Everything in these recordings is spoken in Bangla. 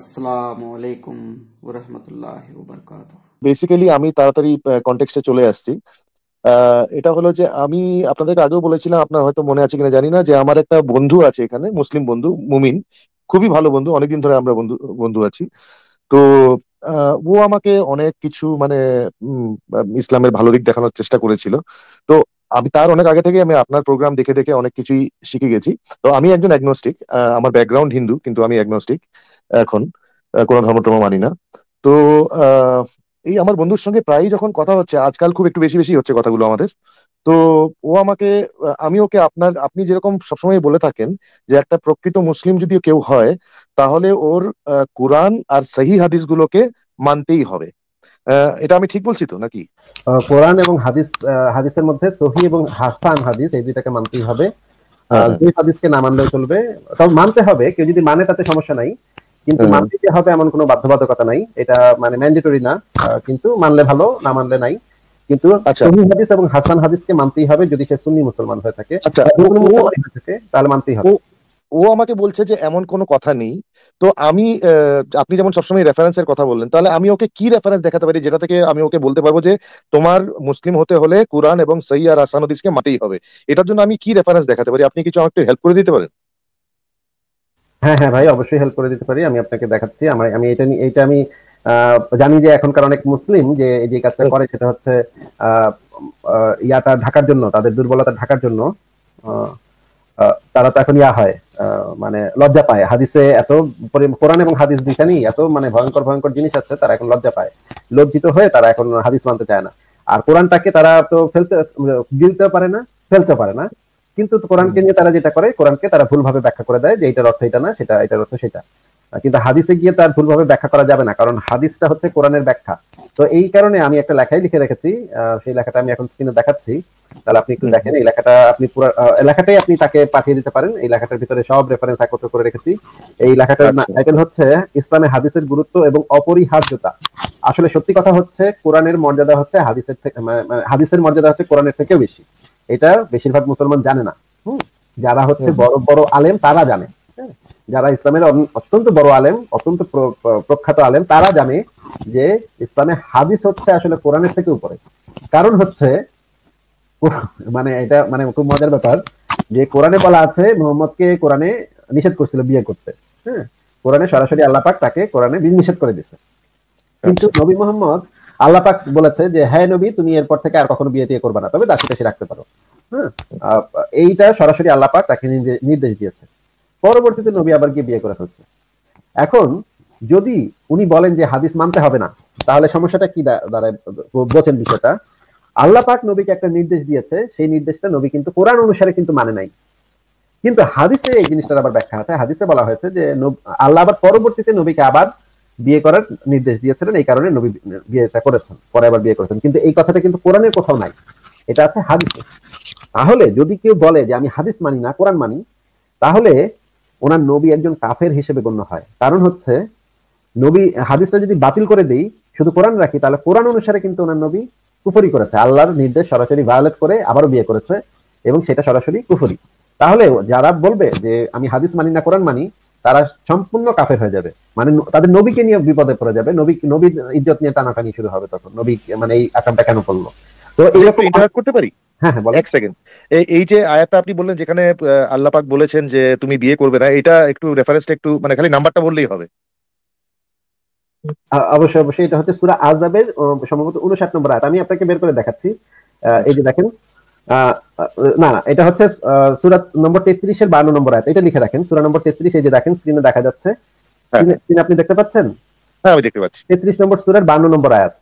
আসসালামু আলাইকুম ওয়া রাহমাতুল্লাহি ওয়া বারাকাতুহু বেসিক্যালি আমি তাড়াতাড়ি কনটেক্সটে চলে আসছি এটা হলো যে আমি আপনাদেরকে আগেও বলেছিলাম আপনার হয়তো মনে আছে কিনা জানি না যে আমার একটা বন্ধু আছে এখানে মুসলিম বন্ধু মুমিন খুবই ভালো বন্ধু অনেকদিন ধরে আমরা বন্ধু বন্ধু আছি তো ও আমাকে অনেক কিছু মানে ইসলামের ভালো দিক দেখানোর চেষ্টা করেছিল তো আমি তার অনেক আগে থেকে আমি আপনার প্রোগ্রাম দেখে দেখে অনেক কিছুই শিখে গেছি তো আমি একজন অ্যাগনোস্টিক আমার ব্যাকগ্রাউন্ড হিন্দু কিন্তু আমি অ্যাগনোস্টিক এখন কোনো ধর্ম টর্ম মানি না তো এই আমার বন্ধুর সঙ্গে প্রায়ই যখন কথা হচ্ছে আজকাল খুব একটু বেশি বেশি হচ্ছে কথাগুলো আমাদের তো ও আমাকে আমি ওকে আপনার আপনি যেরকম সবসময় বলে থাকেন যে একটা প্রকৃত মুসলিম যদি কেউ হয় তাহলে ওর কোরআন আর সহি হাদিসগুলোকে মানতেই হবে এটা আমি ঠিক বলছি তো নাকি কোরআন এবং হাদিস হাদিসের মধ্যে সহি এবং হাসান হাদিস এই দুইটাকে মানতেই হবে হ্যাঁ, হ্যাঁ। দুই হাদিসকে না মানলেও চলবে তবে মানতে হবে কেউ যদি মানে তাতে সমস্যা নাই কিন্তু মানতে যে হবে এমন কোনো বাধ্যবাধকতা নাই এটা মানে ম্যান্ডেটরি না কিন্তু মানলে ভালো না মানলে নাই কিন্তু আচ্ছা। সহি হাদিস এবং হাসান হাদিসকে মানতেই হবে যদি সে সুন্নি মুসলমান হয়ে থাকে আচ্ছা, তাহলে মানতেই হবে ও আমাকে বলছে যে এমন কোনো কথা নেই তো আমি আপনি যেমন সবসময় রেফারেন্সের কথা বললেন তাহলে আমি ওকে কি রেফারেন্স দেখাতে পারি যেটা থেকে আমি ওকে বলতে পারবো যে তোমার মুসলিম হতে হলে কোরআন এবং সৈয়াদ আসানুদ্দিসকে মাতেই হবে এটার জন্য আমি কি রেফারেন্স দেখাতে পারি আপনি কিছু আমাকে হেল্প করে দিতে পারেন হ্যাঁ হ্যাঁ ভাই অবশ্যই হেল্প করে দিতে পারি আমি আপনাকে দেখাচ্ছি আমার আমি এটা নিয়ে এটা আমি জানি যে এখনকার অনেক মুসলিম যে যে কাজটা করে সেটা হচ্ছে ইয়াটা ঢাকার জন্য তাদের দুর্বলতা ঢাকার জন্য তারা তো এখন ইয়া হয় মানে লজ্জা পায় হাদিসে এত কোরআন এবং হাদিস দুইখানেই এত মানে ভয়ঙ্কর ভয়ঙ্কর জিনিস আছে তারা এখন লজ্জা পায় লজ্জিত হয়ে তারা এখন হাদিস মানতে চায় না আর কোরআনটাকে তারা তো ফেলতে গিলতেও পারে না ফেলতে পারে না কিন্তু কোরআনকে নিয়ে তারা যেটা করে কোরআনকে তারা ভুলভাবে ব্যাখ্যা করে দেয় যে এটার অর্থ এটা না সেটা এটার অর্থ সেটা কিন্তু হাদিসে গিয়ে তার ভুলভাবে ব্যাখ্যা করা যাবে না কারণ হাদিসটা হচ্ছে কোরআনের ব্যাখ্যা তো এই কারণে আমি একটা লেখাই লিখে রেখেছি সেই লেখাটা আমি এখন স্ক্রিনে দেখাচ্ছি তাহলে আপনি একটু দেখেন এই লেখাটা আপনি পুরো লেখাটাই আপনি তাকে পাঠিয়ে দিতে পারেন এই লেখাটার ভিতরে সব রেফারেন্স একত্র করে রেখেছি এই লেখাটার টাইটেল আচ্ছা। হচ্ছে ইসলামে হাদিসের গুরুত্ব এবং অপরিহার্যতা আসলে সত্যি কথা হচ্ছে কোরআনের মর্যাদা হচ্ছে হাদিসের থেকে হাদিসের মর্যাদা হচ্ছে কোরআনের থেকেও বেশি এটা বেশিরভাগ মুসলমান জানে না যারা হচ্ছে বড় বড় আলেম তারা জানে হ্যাঁ? যারা ইসলামের অত্যন্ত বড় আলেম অত্যন্ত প্রখ্যাত আলেম তারা জানে যে ইসলামে হাদিস হচ্ছে আসলে কোরআনের থেকে উপরে কারণ হচ্ছে মানে এটা মানে খুব মজার ব্যাপার যে কোরআনে বলা আছে মোহাম্মদকে কোরআনে নিষেধ করছিল বিয়ে করতে হ্যাঁ কোরআনে সরাসরি আল্লাপাক তাকে কোরআনে নিষেধ করে দিয়েছে কিন্তু আচ্ছা। নবী মোহাম্মদ আল্লাহ পাক বলেছে যে হ্যাঁ নবী তুমি এরপর থেকে আর কখনো বিয়ে দিয়ে করবে না তবে দাসি দাসি রাখতে পারো হ্যাঁ এইটা সরাসরি আল্লাহ পাক তাকে নির্দেশ দিয়েছে পরবর্তীতে নবী আবার গিয়ে বিয়ে করে ফেলছে এখন যদি উনি বলেন যে হাদিস মানতে হবে না তাহলে সমস্যাটা কি দাঁড়ায় বোঝেন বিষয়টা আল্লাহ পাক নবীকে একটা নির্দেশ দিয়েছে সেই নির্দেশটা নবী কিন্তু কোরআন অনুসারে কিন্তু মানে নাই কিন্তু হাদিসে এই জিনিসটার আবার ব্যাখ্যা আছে হাদিসে বলা হয়েছে যে আল্লাহ আবার পরবর্তীতে নবীকে আবার বিয়ে করার নির্দেশ দিয়েছিলেন এই কারণে নবী বিয়েটা করেছেন পরে আবার বিয়ে করেছেন কিন্তু এই কথাটা কিন্তু কোরআনের কোথাও নাই এটা আছে হাদিসে তাহলে যদি কেউ বলে যে আমি হাদিস মানি না কোরআন মানি তাহলে ওনার নবী একজন কাফের হিসেবে গণ্য হয় কারণ হচ্ছে নবী হাদিসটা যদি বাতিল করে দিই শুধু কোরআন রাখি তাহলে কোরআন অনুসারে কিন্তু ওনার নবী কুফরি করেছে আল্লাহর নির্দেশ সরাসরি ভায়োলেট করে আবারও বিয়ে করেছে এবং সেটা সরাসরি কুফরি তাহলে যারা বলবে যে আমি হাদিস মানি না কোরআন মানি তারা সম্পূর্ণ কাফের হয়ে যাবে মানে তাদের নবীকে নিয়ে বিপদে পড়ে যাবে নবী নবীর ইজ্জত নিয়ে টানাটানি শুরু হবে তখন নবী মানে এই আকামটা কেন করলো তো আচ্ছা, এইরকম করতে পারি হ্যাঁ, হ্যাঁ, এই যে আয়াতটা আপনি বললেন যেখানে আল্লাহ পাক বলেছেন যে তুমি বিয়ে করবে না এটা একটু রেফারেন্সটা একটু মানে খালি নাম্বারটা বললেই হবে অবশ্যই অবশ্যই এটা হচ্ছে সুরা আজাবের সম্ভবত উনষাট নম্বর আয়াত আমি আপনাকে বের করে দেখাচ্ছি এই যে দেখেন না না এটা হচ্ছে সুরাত নম্বর তেত্রিশ এর বারো নম্বর আয়াত এটা লিখে রাখেন সুরা নম্বর তেত্রিশ এই যে দেখেন স্ক্রিনে দেখা যাচ্ছে স্ক্রিনে হ্যাঁ। আপনি দেখতে পাচ্ছেন হ্যাঁ আমি দেখতে পাচ্ছি তেত্রিশ নম্বর সুরার বারো নম্বর আয়াত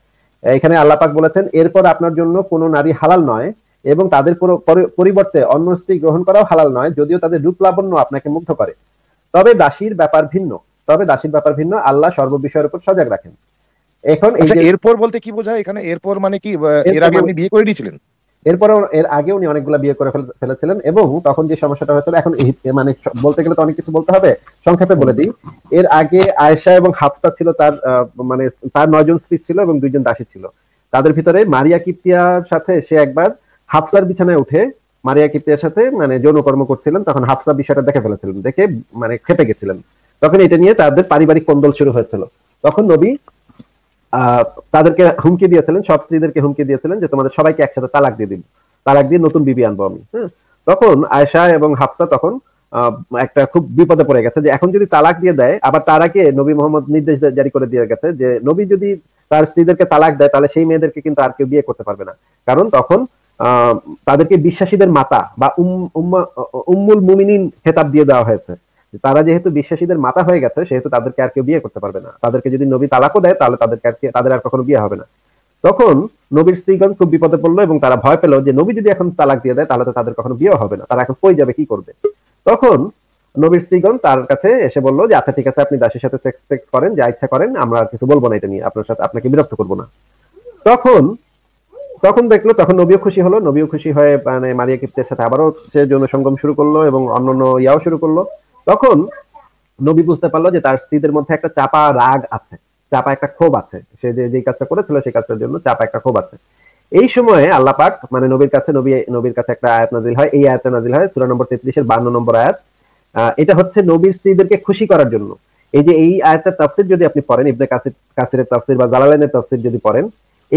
এখানে আল্লাহ পাক বলেছেন এরপর আপনার জন্য কোন নারী হালাল নয় এবং তাদের পরিবর্তে অন্য স্ত্রী গ্রহণ করাও হালাল নয় যদিও তাদের রূপ লাবণ্য আপনাকে মুগ্ধ করে তবে দাসীর ব্যাপার ভিন্ন তবে দাসীর ব্যাপার ভিন্ন আল্লাহ সর্ববিষয়ের উপর সজাগ রাখেন এখন আচ্ছা, এরপর বলতে কি বোঝায় এখানে এরপর মানে কি এর আগে মানে- উনি বিয়ে করে দিয়েছিলেন এরপরে এর আগে উনি অনেকগুলো বিয়ে করে ফেলেছিলেন এবং তখন যে সমস্যাটা হয়েছিল এখন মানে বলতে গেলে তো অনেক কিছু বলতে হবে সংক্ষেপে বলে দিই এর আগে আয়েশা এবং হাফসা ছিল তার মানে তার নয়জন স্ত্রী ছিল এবং দুইজন দাসী ছিল তাদের ভিতরে মারিয়া কিপ্তিয়ার সাথে সে একবার হাফসার বিছানায় উঠে মারিয়া কিপ্তিয়ার সাথে মানে যৌনকর্ম করছিলেন তখন হাফসা বিষয়টা দেখে ফেলেছিলেন দেখে মানে খেপে গেছিলেন তখন এটা নিয়ে তাদের পারিবারিক কন্দল শুরু হয়েছিল তখন নবী তাদেরকে হুমকি দিয়েছিলেন সব স্ত্রীদেরকে হুমকি দিয়েছিলেন যে তোমাদের সবাইকে একসাথে তালাক দিয়ে দিন তালাক দিয়ে নতুন বিবি আনবো আমি হ্যাঁ তখন আয়সা এবং হাফসা তখন একটা খুব বিপদে পড়ে গেছে যে এখন যদি তালাক দিয়ে দেয় আবার তার আগে নবী মোহাম্মদ নির্দেশ জারি করে দিয়ে গেছে যে নবী যদি তার স্ত্রীদেরকে তালাক দেয় তাহলে সেই মেয়েদেরকে কিন্তু আর কেউ বিয়ে করতে পারবে না কারণ তখন তাদেরকে বিশ্বাসীদের মাতা বা উম উম্মুল মুমিনিন খেতাব দিয়ে দেওয়া হয়েছে তারা যেহেতু বিশ্বাসীদের মাতা হয়ে গেছে সেহেতু তাদেরকে আর কেউ বিয়ে করতে পারবে না তাদেরকে যদি নবী তালাকও দেয় তাহলে তাদেরকে আর তাদের আর কখনো বিয়ে হবে না তখন নবীর স্ত্রীগণ খুব বিপদে পড়লো এবং তারা ভয় পেল যে নবী যদি এখন তালাক দিয়ে দেয় তাহলে তো তাদের কখনো বিয়ে হবে না তারা এখন কই যাবে কি করবে তখন নবীর স্ত্রীগণ তার কাছে এসে বললো যে আচ্ছা ঠিক আছে আপনি দাসের সাথে সেক্স সেক্স করেন যা ইচ্ছা করেন আমরা আর কিছু বলবো না এটা নিয়ে আপনার সাথে আপনাকে বিরক্ত করব না তখন তখন দেখলো তখন নবীও খুশি হলো নবীও খুশি হয়ে মানে মারিয়া কিপ্তের সাথে আবারও সে যৌন সঙ্গম শুরু করলো এবং অন্যান্য ইয়াও শুরু করলো তখন নবী বুঝতে পারলো যে তার স্ত্রীদের মধ্যে একটা চাপা রাগ আছে চাপা একটা ক্ষোভ আছে সে যে যে কাজটা করেছিল সেই কাজটার জন্য চাপা একটা ক্ষোভ আছে এই সময়ে আল্লাহ পাক মানে নবীর কাছে নবী নবীর কাছে একটা আয়াত নাজিল হয় এই আয়াত নাজিল হয় সূরা নম্বর তেত্রিশের বান্ন নম্বর আয়াত এটা হচ্ছে নবীর স্ত্রীদেরকে খুশি করার জন্য এই যে এই আয়াতটা তাফসীর যদি আপনি পড়েন ইবনে কাসির কাসিরের তাফসীর বা জালালাইনের তাফসীর যদি পড়েন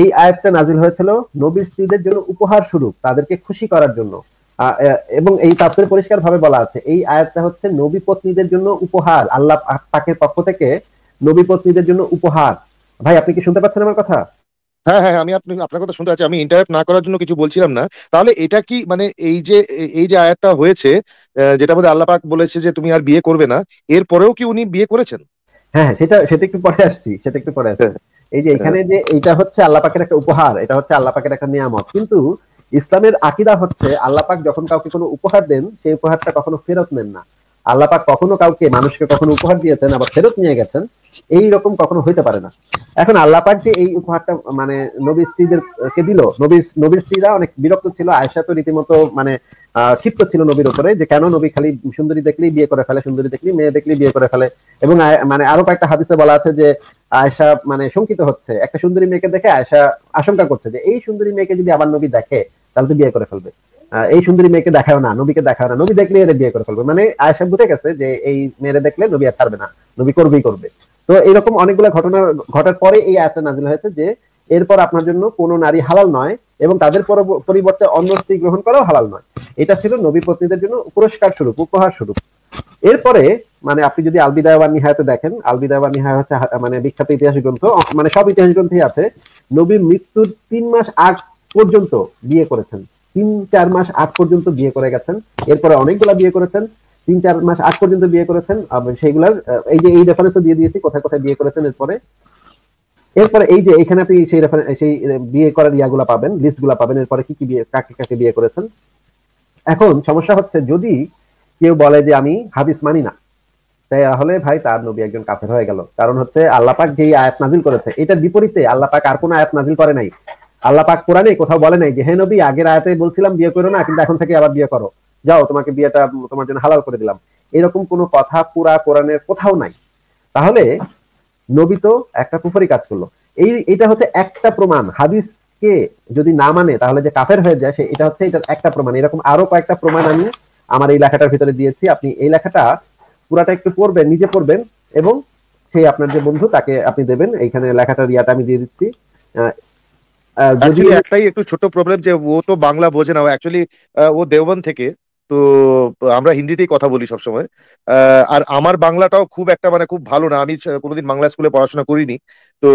এই আয়াতটা নাজিল হয়েছিল নবীর স্ত্রীদের জন্য উপহার স্বরূপ তাদেরকে খুশি করার জন্য এবং এই পরিষ্কার ভাবে বলা আছে এই আয়াতটা হচ্ছে নবী পত্নীদের জন্য উপহার আল্লাহ পাকের পক্ষ থেকে নবী পত্নীদের জন্য উপহার ভাই আপনি কি শুনতে পাচ্ছেন আমার কথা হ্যাঁ হ্যাঁ, হ্যাঁ আমি আপনি আপনার কথা শুনতে পাচ্ছি আমি ইন্টারাপ্ট না করার জন্য কিছু বলছিলাম না তাহলে এটা কি মানে এই যে এই যে আয়াতটা হয়েছে যেটা মধ্যে আল্লাহ পাক বলেছে যে তুমি আর বিয়ে করবে না এর পরেও কি উনি বিয়ে করেছেন হ্যাঁ, হ্যাঁ সেটা সেটা একটু পরে আসছি সেটা একটু পরে আসছি হ্যাঁ। এই যে এখানে যে এটা হচ্ছে আল্লাহ পাকের একটা উপহার এটা হচ্ছে আল্লাহ পাকের একটা নিয়ামত কিন্তু ইসলামের আকিদা হচ্ছে আল্লাপাক যখন কাউকে কোনো উপহার দেন সেই উপহারটা কখনো ফেরত নেন না আল্লাপাক কখনো কাউকে মানুষকে কখনো উপহার দিয়েছেন আবার ফেরত নিয়ে গেছেন এই রকম কখনো হইতে পারে না এখন আল্লাপাক যে এই উপহারটা মানে নবী স্ত্রীদের কে দিল নবী নবীর স্ত্রীরা অনেক বিরক্ত ছিল আয়সা তো রীতিমতো মানে ক্ষিপ্ত ছিল নবীর উপরে যে কেন নবী খালি সুন্দরী দেখলেই বিয়ে করে ফেলে সুন্দরী দেখলি মেয়ে দেখলেই বিয়ে করে ফেলে এবং মানে আরো কয়েকটা হাদিসে বলা আছে যে আয়সা মানে শঙ্কিত হচ্ছে একটা সুন্দরী মেয়েকে দেখে আয়সা আশঙ্কা করছে যে এই সুন্দরী মেয়েকে যদি আবার নবী দেখে তাহলে তো বিয়ে করে ফেলবে এই সুন্দরী মেয়েকে দেখাও না নবীকে দেখাও না নবী দেখলে এদের বিয়ে করে ফেলবে মানে আয়সা বুঝে গেছে যে এই মেয়েরা দেখলে নবী আর ছাড়বে না নবী করবেই করবে তো এরকম অনেকগুলো ঘটনা ঘটার পরে এই আয়াতটা নাজিল হয়েছে যে এরপর আপনার জন্য কোনো নারী হালাল নয় এবং তাদের পরিবর্তে অন্য স্ত্রী গ্রহণ করাও হালাল নয় এটা ছিল নবী পত্নীদের জন্য পুরস্কার স্বরূপ উপহার স্বরূপ এরপরে মানে আপনি যদি আলবিদায় নিহায়তে দেখেন আলবিদায় নিহায় হচ্ছে মানে বিখ্যাত ইতিহাস গ্রন্থ মানে সব ইতিহাস গ্রন্থই আছে নবীর মৃত্যুর তিন মাস আগ পর্যন্ত বিয়ে করেছেন তিন চার মাস আগ পর্যন্ত বিয়ে করে গেছেন এরপরে অনেকগুলা বিয়ে করেছেন তিন চার মাস আগ পর্যন্ত বিয়ে করেছেন সেইগুলার এই যে এই রেফারেন্স দিয়ে দিয়েছি কোথায় কোথায় বিয়ে করেছেন এরপরে এরপরে এই যে এখানে আপনি সেই সেই বিয়ে করার ইয়াগুলো পাবেন লিস্ট গুলা পাবেন এরপরে কি কি বিয়ে কাকে কাকে বিয়ে করেছেন এখন সমস্যা হচ্ছে যদি কেউ বলে যে আমি হাদিস মানি না তাহলে ভাই তার নবী একজন কাফের হয়ে গেল কারণ হচ্ছে আল্লাপাক যেই আয়াত নাজিল করেছে এটার বিপরীতে আল্লাপাক আর কোনো আয়াত নাজিল করে নাই আল্লাহ পাক কোরআনে কোথাও বলে নাই যে হে নবী আগের আয়াতে বলছিলাম বিয়ে করো না কিন্তু এখন থেকে আবার বিয়ে করো যাও তোমাকে বিয়েটা তোমার জন্য হালাল করে দিলাম এরকম কোনো কথা পুরা কোরআনের কোথাও নাই তাহলে নবী তো একটা কুফরি কাজ করলো এই এটা হচ্ছে একটা প্রমাণ কে যদি না মানে তাহলে যে কাফের হয়ে যায় সে এটা হচ্ছে এটা একটা প্রমাণ এরকম আরো কয়েকটা প্রমাণ আমি আমার এই লেখাটার ভিতরে দিয়েছি আপনি এই লেখাটা পুরাটা একটু পড়বেন নিজে পড়বেন এবং সেই আপনার যে বন্ধু তাকে আপনি দেবেন এইখানে লেখাটার ইয়াটা আমি দিয়ে দিচ্ছি যদি একটাই একটু ছোট প্রবলেম যে ও তো বাংলা বোঝে না অ্যাকচুয়ালি ও দেওবন থেকে তো আমরা হিন্দিতেই কথা বলি সবসময় আর আমার বাংলাটাও খুব একটা মানে খুব ভালো না আমি কোনোদিন বাংলা স্কুলে পড়াশোনা করিনি তো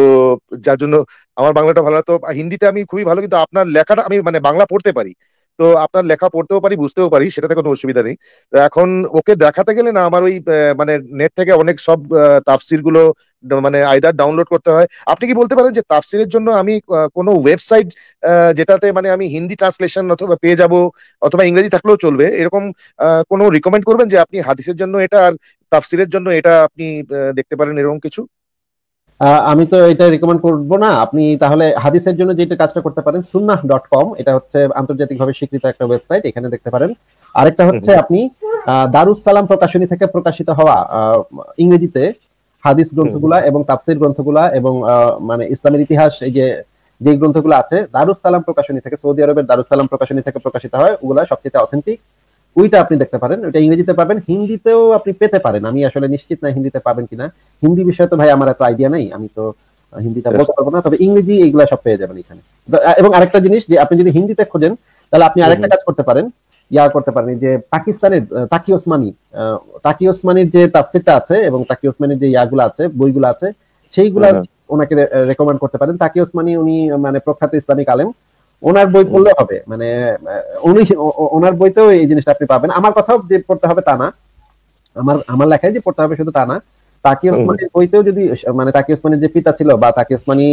যার জন্য আমার বাংলাটা ভালো তো হিন্দিতে আমি খুবই ভালো কিন্তু আপনার লেখাটা আমি মানে বাংলা পড়তে পারি তো আপনার লেখা পড়তেও পারি বুঝতেও পারি সেটাতে কোনো অসুবিধা নেই এখন ওকে দেখাতে গেলে না আমার ওই মানে নেট থেকে অনেক সব তাফসির গুলো মানে আইদার ডাউনলোড করতে হয় আপনি কি বলতে পারেন যে তাফসিরের জন্য আমি কোনো ওয়েবসাইট যেটাতে মানে আমি হিন্দি ট্রান্সলেশন অথবা পেয়ে যাব অথবা ইংরেজি থাকলেও চলবে এরকম কোনো রিকমেন্ড করবেন যে আপনি হাদিসের জন্য এটা আর তাফসিরের জন্য এটা আপনি দেখতে পারেন এরকম কিছু আমি তো এটা রেকমেন্ড করব না আপনি তাহলে হাদিসের জন্য যেটা কাজটা করতে পারেন সুন্নাহ ডট কম এটা হচ্ছে আন্তর্জাতিকভাবে স্বীকৃত একটা ওয়েবসাইট এখানে দেখতে পারেন আরেকটা হচ্ছে আপনি দারুস সালাম প্রকাশনী থেকে প্রকাশিত হওয়া ইংরেজিতে হাদিস গ্রন্থগুলা এবং তাফসির গ্রন্থগুলা এবং মানে ইসলামের ইতিহাস এই যে যে গ্রন্থগুলো আছে দারুস সালাম প্রকাশনী থেকে সৌদি আরবের দারুস সালাম প্রকাশনী থেকে প্রকাশিত হয় ওগুলা সবচেয়ে অথেন্টিক ওইটা আপনি দেখতে পারেন ওইটা ইংরেজিতে পাবেন হিন্দিতেও আপনি পেতে পারেন আমি আসলে নিশ্চিত না হিন্দিতে পাবেন কিনা হিন্দি বিষয়ে তো ভাই আমার এত আইডিয়া নাই আমি তো হিন্দিটা বলতে পারবো না তবে ইংরেজি এইগুলা সব পেয়ে যাবেন এখানে এবং আরেকটা জিনিস যে আপনি যদি হিন্দিতে খোঁজেন তাহলে আপনি আরেকটা কাজ করতে পারেন ইয়া করতে পারেনি যে পাকিস্তানের তাকি ওসমানি তাকি ওসমানির যে তাফসিরটা আছে এবং তাকি ওসমানির যে ইয়াগুলো আছে বইগুলো আছে সেইগুলা হ্যাঁ, হ্যাঁ। ওনাকে রেকমেন্ড করতে পারেন তাকি ওসমানি উনি মানে প্রখ্যাত ইসলামিক আলেম ওনার বই পড়লে হবে মানে উনি ওনার বইতেও এই জিনিসটা আপনি পাবেন আমার কথাও যে পড়তে হবে তা না আমার আমার লেখায় যে পড়তে হবে শুধু তা না তাকি ওসমানির বইতেও যদি মানে তাকি ওসমানির যে পিতা ছিল বা তাকি ওসমানি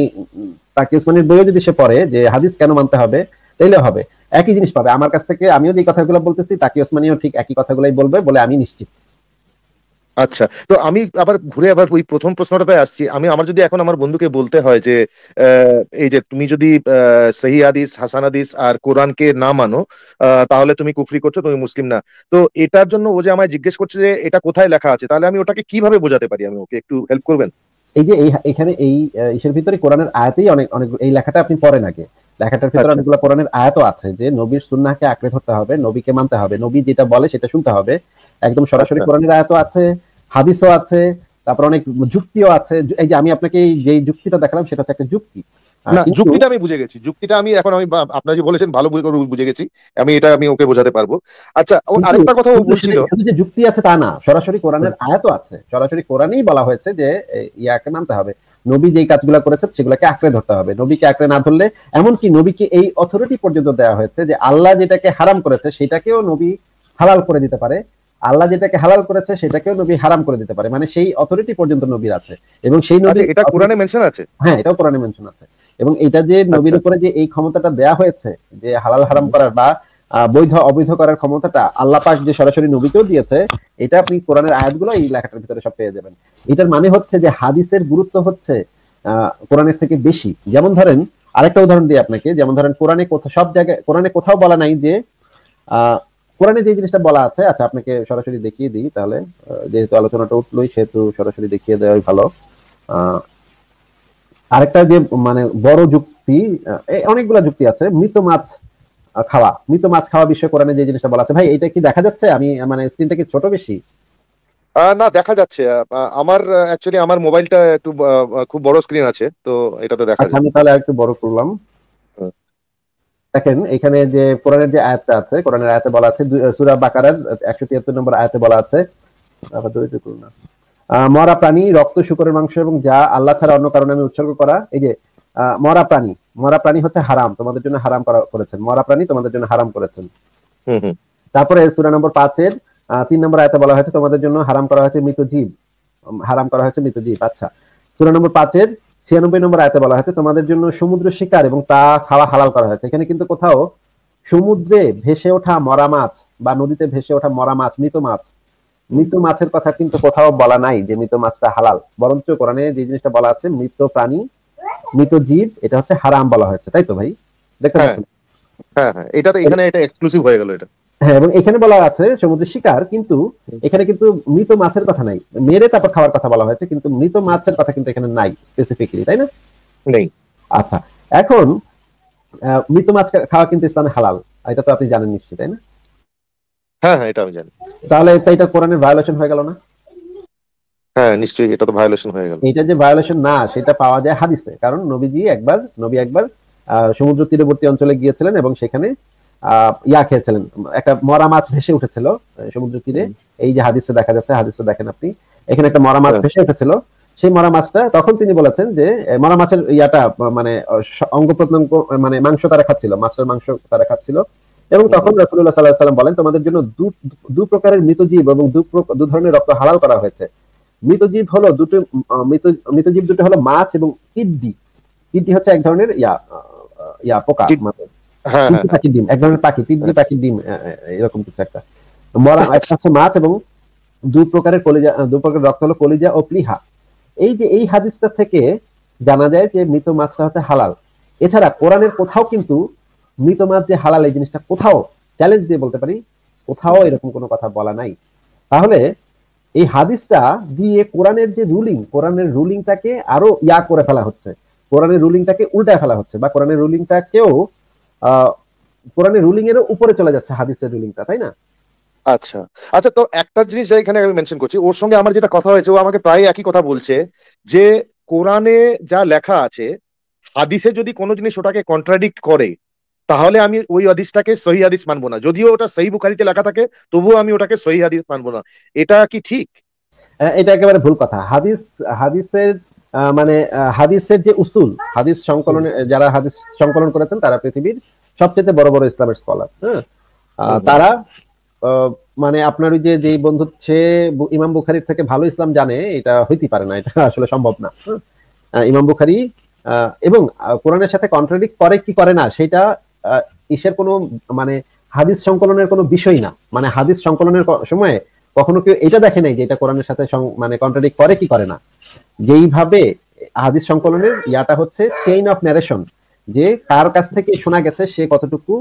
তাকি ওসমানির বইও যদি সে পড়ে যে হাদিস কেন মানতে হবে তাইলে হবে একই জিনিস পাবে আমার কাছ থেকে আমিও যে কথাগুলো বলতেছি তাকে ওসমানিও ঠিক একই কথাগুলোই বলবে বলে আমি নিশ্চিত আচ্ছা তো আমি আবার ঘুরে আবার ওই প্রথম প্রশ্নটাতে আসছি আমি আমার যদি এখন আমার বন্ধুকে বলতে হয় যে এই যে তুমি যদি সহি হাদিস হাসান হাদিস আর কোরআনকে না মানো তাহলে তুমি কুফরি করছো তুমি মুসলিম না তো এটার জন্য ও যে আমায় জিজ্ঞেস করছে যে এটা কোথায় লেখা আছে তাহলে আমি ওটাকে কিভাবে বোঝাতে পারি আমি ওকে একটু হেল্প করবেন এই যে এখানে এই ইসের ভিতরে কোরআনের আয়াতেই অনেক অনেক এই লেখাটা আপনি পড়েন আগে লেখাটার ভিতরে আচ্ছা। অনেকগুলো কোরআনের আয়াত আছে যে নবীর সুন্নাহকে আঁকড়ে ধরতে হবে নবীকে মানতে হবে নবী যেটা বলে সেটা শুনতে হবে একদম সরাসরি আচ্ছা। কোরআনের আয়াত আছে হাদিসও আছে তারপর অনেক যুক্তিও আছে এই যে আমি আপনাকে যে যুক্তিটা দেখালাম সেটা হচ্ছে একটা যুক্তি যুক্তিটা আমি বুঝে গেছি যুক্তিটা আমি এখন আমি আপনার যে বলেছেন ভালো বুঝে গেছি আমি এটা আমি ওকে বোঝাতে পারবো আচ্ছা আরেকটা কথা বলছিল যে যুক্তি আছে তা না সরাসরি কোরআনের আয়াত আছে সরাসরি কোরআনেই বলা হয়েছে যে ইয়াকে মানতে হবে নবী যেই কাজগুলো করেছেন সেগুলোকে আঁকড়ে ধরতে হবে নবীকে আঁকড়ে না ধরলে এমনকি নবীকে এই অথরিটি পর্যন্ত দেওয়া হয়েছে যে আল্লাহ যেটাকে হারাম করেছে সেটাকেও নবী হালাল করে দিতে পারে আল্লাহ যেটাকে হালাল করেছে সেটাকেও নবী হারাম করে দিতে পারে মানে সেই অথরিটি পর্যন্ত নবীর আছে এবং সেই আচ্ছা, নবী এটা কোরআনে মেনশন আছে হ্যাঁ এটাও কোরআনে মেনশন আছে এবং এটা যে আচ্ছা। নবীর উপরে যে এই ক্ষমতাটা দেয়া হয়েছে যে হালাল হারাম করার বা বৈধ অবৈধ করার ক্ষমতাটা আল্লাহ পাশ যে সরাসরি নবীকেও দিয়েছে এটা আপনি কোরআনের আয়াতগুলো এই লেখাটার ভিতরে সব পেয়ে যাবেন এটার মানে হচ্ছে যে হাদিসের গুরুত্ব হচ্ছে কোরআনের থেকে বেশি যেমন ধরেন আরেকটা উদাহরণ দিই আপনাকে যেমন ধরেন কোরআনে কোথাও সব জায়গায় কোরআনে কোথাও বলা নাই যে কোরআনে যে জিনিসটা বলা আছে আচ্ছা আপনাকে সরাসরি দেখিয়ে দিই তাহলে যেহেতু আলোচনাটা উঠলোই সেহেতু সরাসরি দেখিয়ে দেওয়াই ভালো আরেকটা যে মানে বড় যুক্তি অনেকগুলো যুক্তি আছে মৃত মাছ খাওয়া মৃত মাছ খাওয়া বিষয়ে কোরআনে যে জিনিসটা বলা আছে ভাই এটা কি দেখা যাচ্ছে আমি মানে স্ক্রিনটা কি ছোট বেশি না দেখা যাচ্ছে আমার অ্যাকচুয়ালি আমার মোবাইলটা একটু খুব বড় স্ক্রিন আছে তো দেখা আচ্ছা, আমি তাহলে একটু বড় করলাম হ্যাঁ। দেখেন এখানে যে কোরআনের যে আয়াতটা আছে কোরআনের আয়াতে বলা আছে সুরা বাকারার 173 নম্বর আয়াতে বলা আছে মরা প্রাণী রক্ত শুকরের মাংস এবং যা আল্লাহ ছাড়া অন্য কারণে আমি উৎসর্গ করা এই যে মরা প্রাণী মরা প্রাণী হচ্ছে হারাম তোমাদের জন্য হারাম করেছেন মরা প্রাণী তোমাদের জন্য হারাম করেছেন তারপরে সুরা নম্বর পাঁচের তিন নম্বর আয়তে বলা হয়েছে তোমাদের জন্য হারাম করা হয়েছে মৃত জীব হারাম করা হয়েছে মৃত জীব আচ্ছা সুরা নম্বর পাঁচের ছিয়ানব্বই নম্বর আয়তে বলা হয়েছে তোমাদের জন্য সমুদ্র শিকার এবং তা খাওয়া হালাল করা হয়েছে এখানে কিন্তু কোথাও সমুদ্রে ভেসে ওঠা মরা মাছ বা নদীতে ভেসে ওঠা মরা মাছ মৃত মাছ মৃত মাছের কথা কিন্তু কোথাও বলা নাই যে মৃত মাছটা হালাল বরঞ্চ কোরআনে যে জিনিসটা বলা আছে মৃত প্রাণী মৃত জীব এটা হচ্ছে হারাম বলা হয়েছে তাই তো ভাই দেখতে হ্যাঁ, হ্যাঁ, হ্যাঁ। এটা তো এখানে এটা এক্সক্লুসিভ হয়ে গেল এটা হ্যাঁ এবং এখানে বলা আছে শিকার কিন্তু এখানে কিন্তু মৃত মাছের কথা নাই মেরে তারপর খাওয়ার কথা বলা হয়েছে কিন্তু মৃত মাছের কথা কিন্তু এখানে নাই স্পেসিফিকলি তাই না নেই আচ্ছা এখন মৃত মাছ খাওয়া কিন্তু ইসলামে হালাল এটা তো আপনি জানেন নিশ্চয়ই তাই না হ্যাঁ হ্যাঁ এটা আমি জানি তাহলে এটা কোরআনের ভায়োলেশন হয়ে গেল না হ্যাঁ নিশ্চয়ই এটা তো ভায়োলেশন হয়ে গেল এটা যে ভায়োলেশন না সেটা পাওয়া যায় হাদিসে কারণ নবীজি একবার নবী একবার সমুদ্র তীরবর্তী অঞ্চলে গিয়েছিলেন এবং সেখানে ইয়া খেয়েছিলেন একটা মরা মাছ ভেসে উঠেছিল সমুদ্র তীরে এই যে হাদিসে দেখা যাচ্ছে হাদিসে দেখেন আপনি এখানে একটা মরা মাছ হ্যাঁ। ভেসে উঠেছিল সেই মরা মাছটা তখন তিনি বলেছেন যে মরা মাছের ইয়াটা মানে অঙ্গ প্রত্যঙ্গ মানে মাংস তারা খাচ্ছিল মাছের মাংস তারা খাচ্ছিল এবং তখন রাসুল্লাহ সাল্লাহ সাল্লাম বলেন তোমাদের জন্য দু প্রকারের মৃতজীব এবং দু ধরনের রক্ত হালাল করা হয়েছে মৃতজীব হলো দুটো মৃত মৃতজীব দুটো হলো মাছ এবং কিড্ডি কিড্ডি হচ্ছে এক ধরনের ইয়া ইয়া পোকা মানে হ্যাঁ, হ্যাঁ, হ্যাঁ। ডিম এক ধরনের পাখি ডিম এরকম কিছু একটা মরা একটা হচ্ছে মাছ এবং দুই প্রকারের কলিজা প্রকারের রক্ত হলো কলিজা ও প্লিহা এই যে এই হাদিসটা থেকে জানা যায় যে মৃত মাছটা হচ্ছে হালাল এছাড়া কোরআনের কোথাও কিন্তু মৃত মাছ যে হালাল এই জিনিসটা কোথাও চ্যালেঞ্জ দিয়ে বলতে পারি কোথাও এরকম কোনো কথা বলা নাই তাহলে এই হাদিসটা দিয়ে কোরআনের যে রুলিং কোরআনের রুলিংটাকে আরো ইয়া করে ফেলা হচ্ছে কোরআনের রুলিংটাকে উল্টায় ফেলা হচ্ছে বা কোরআনের রুলিংটাকেও কোরআনের রুলিং এর উপরে চলে যাচ্ছে হাদিসের রুলিংটা তাই না আচ্ছা আচ্ছা তো একটা জিনিস এখানে আমি মেনশন করছি ওর সঙ্গে আমার যেটা কথা হয়েছে ও আমাকে প্রায় একই কথা বলছে যে কোরআনে যা লেখা আছে হাদিসে যদি কোনো জিনিস ওটাকে কন্ট্রাডিক্ট করে তাহলে আমি ওই হাদিসটাকে সহি হাদিস মানবো না যদিও ওটা সহি বুখারিতে লেখা থাকে তবুও আমি ওটাকে সহি হাদিস মানবো না এটা কি ঠিক এটা একেবারে ভুল কথা হাদিস হাদিসের মানে হাদিসের যে উসুল হাদিস সংকলন যারা হাদিস সংকলন করেছেন তারা পৃথিবীর সবচেয়ে বড় বড় ইসলামের স্কলার তারা মানে আপনার ওই যে বন্ধু সে ইমাম বুখারির থেকে ভালো ইসলাম জানে এটা হইতে পারে না এটা আসলে সম্ভব না ইমাম বুখারি এবং কোরআনের সাথে কন্ট্রাডিক্ট করে কি করে না সেটা ইসের কোনো মানে হাদিস সংকলনের কোনো বিষয় না মানে হাদিস সংকলনের সময় কখনো কেউ এটা দেখে নাই যে এটা কোরআনের সাথে মানে কন্ট্রাডিক্ট করে কি করে না যেইভাবে হাদিস সংকলনের ইয়াটা হচ্ছে চেইন অফ ন্যারেশন যে কার কাছ থেকে শোনা গেছে সে কতটুকু